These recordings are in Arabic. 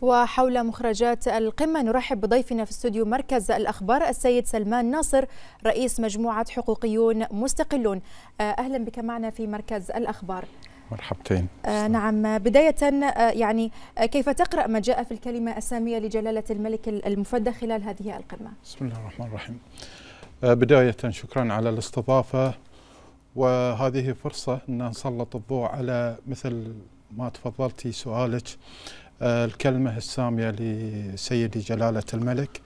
وحول مخرجات القمة نرحب بضيفنا في استوديو مركز الأخبار السيد سلمان ناصر رئيس مجموعة حقوقيون مستقلون آه، أهلا بك معنا في مركز الأخبار مرحبتين آه نعم بداية آه، يعني آه، كيف تقرأ ما جاء في الكلمة السامية لجلالة الملك المفدى خلال هذه القمة بسم الله الرحمن الرحيم آه بداية شكرا على الاستضافة وهذه فرصة أن نسلط الضوء على مثل ما تفضلتي سؤالك آه، الكلمة السامية لسيدي جلالة الملك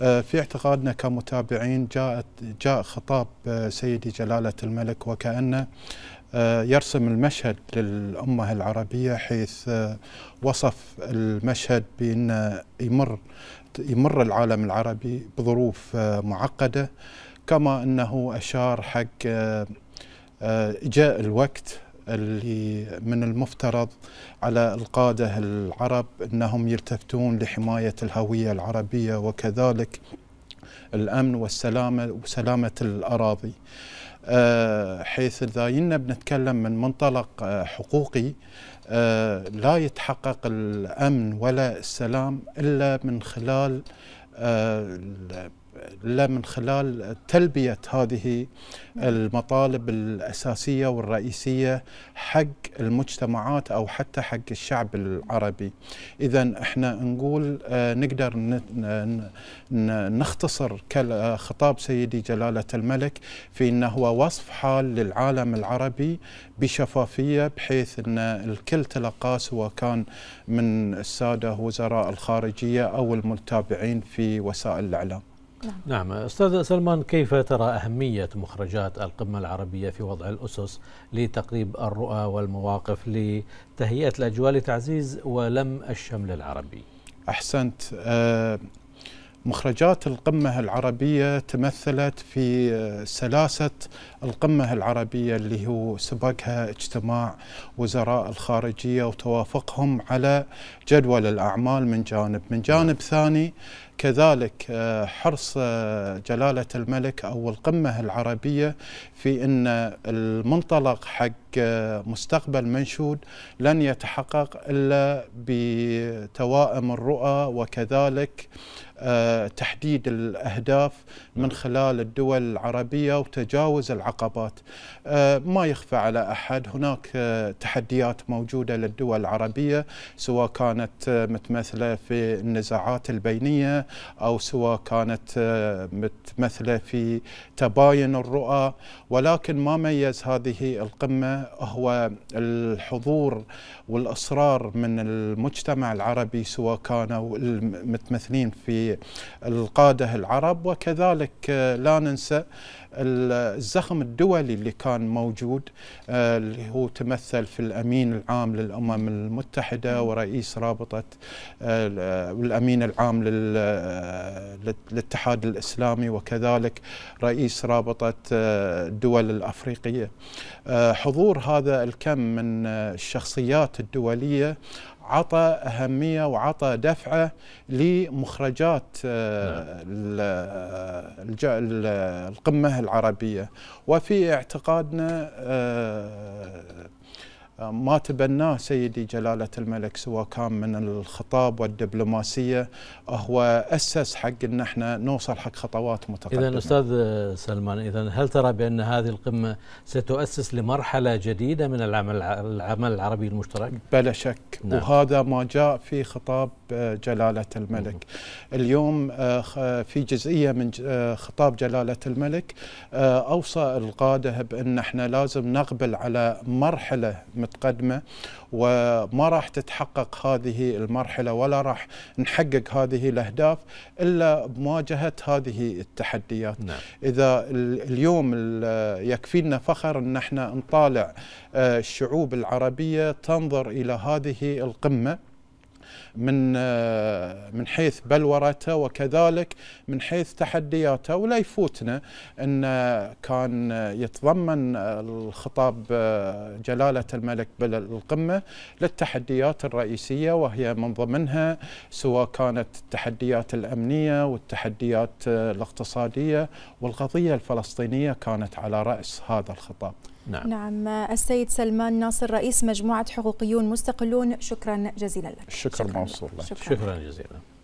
آه، في اعتقادنا كمتابعين جاءت جاء خطاب آه، سيدي جلالة الملك وكأنه يرسم المشهد للأمة العربية حيث وصف المشهد بأن يمر يمر العالم العربي بظروف معقدة كما أنه أشار حق جاء الوقت اللي من المفترض على القادة العرب أنهم يلتفتون لحماية الهوية العربية وكذلك الأمن والسلامة وسلامة الأراضي آه، حيث إذا ينا بنتكلم من منطلق آه، حقوقي آه، لا يتحقق الأمن ولا السلام إلا من خلال الا من خلال تلبيه هذه المطالب الاساسيه والرئيسيه حق المجتمعات او حتى حق الشعب العربي. اذا احنا نقول آه، نقدر نختصر آه، خطاب سيدي جلاله الملك في انه هو وصف حال للعالم العربي بشفافيه بحيث ان الكل تلقاه سواء كان من الساده وزراء الخارجيه او المتابعين في وسائل الاعلام. نعم. نعم أستاذ سلمان كيف ترى أهمية مخرجات القمة العربية في وضع الأسس لتقريب الرؤى والمواقف لتهيئة الأجواء لتعزيز ولم الشمل العربي أحسنت آه، مخرجات القمة العربية تمثلت في آه، سلاسة القمة العربية اللي هو سبقها اجتماع وزراء الخارجية وتوافقهم على جدول الأعمال من جانب من جانب نعم. ثاني كذلك آه، حرص آه، جلالة الملك أو القمة العربية في أن المنطلق حق مستقبل منشود لن يتحقق إلا بتوائم الرؤى وكذلك آه، تحديد الأهداف من خلال الدول العربية وتجاوز العقبات آه، ما يخفى على أحد هناك آه، تحديات موجودة للدول العربية سواء كانت متمثلة في النزاعات البينية أو سواء كانت متمثلة في تباين الرؤى ولكن ما ميز هذه القمة هو الحضور والإصرار من المجتمع العربي سواء كانوا المتمثلين في القادة العرب وكذلك آه، لا ننسى الزخم الدولي اللي كان موجود آه، اللي هو تمثل في الأمين العام للأمم المتحدة ورئيس رابطة آه، الأمين العام للاتحاد الإسلامي وكذلك رئيس رابطة الدول الأفريقية حضور هذا الكم من الشخصيات الدولية عطى أهمية وعطى دفعة لمخرجات آه، نعم. القمة العربية وفي اعتقادنا آه، آه، ما تبناه سيدي جلالة الملك سواء كان من الخطاب والدبلوماسية هو أسس حق أن احنا نوصل حق خطوات متقدمة إذا أستاذ سلمان إذا هل ترى بأن هذه القمة ستؤسس لمرحلة جديدة من العمل, العمل العربي المشترك؟ بلا شك نعم. وهذا ما جاء في خطاب آه، جلالة الملك اليوم آه، في جزئية من خطاب جلالة الملك أوصى القادة بأن احنا لازم نقبل على مرحلة متقدمه وما راح تتحقق هذه المرحله ولا راح نحقق هذه الاهداف الا بمواجهه هذه التحديات نعم. اذا اليوم يكفينا فخر ان احنا نطالع آه، الشعوب العربيه تنظر الى هذه القمه من آه، من حيث بلورته وكذلك من حيث تحدياته ولا يفوتنا ان كان يتضمن الخطاب آه، جلاله الملك بالقمه للتحديات الرئيسيه وهي من ضمنها سواء كانت التحديات الامنيه والتحديات آه، الاقتصاديه والقضيه الفلسطينيه كانت على راس هذا الخطاب نعم. نعم السيد سلمان ناصر رئيس مجموعة حقوقيون مستقلون شكرا جزيلا لك شكرا, شكرا موصول لك شكرا, شكرا جزيلا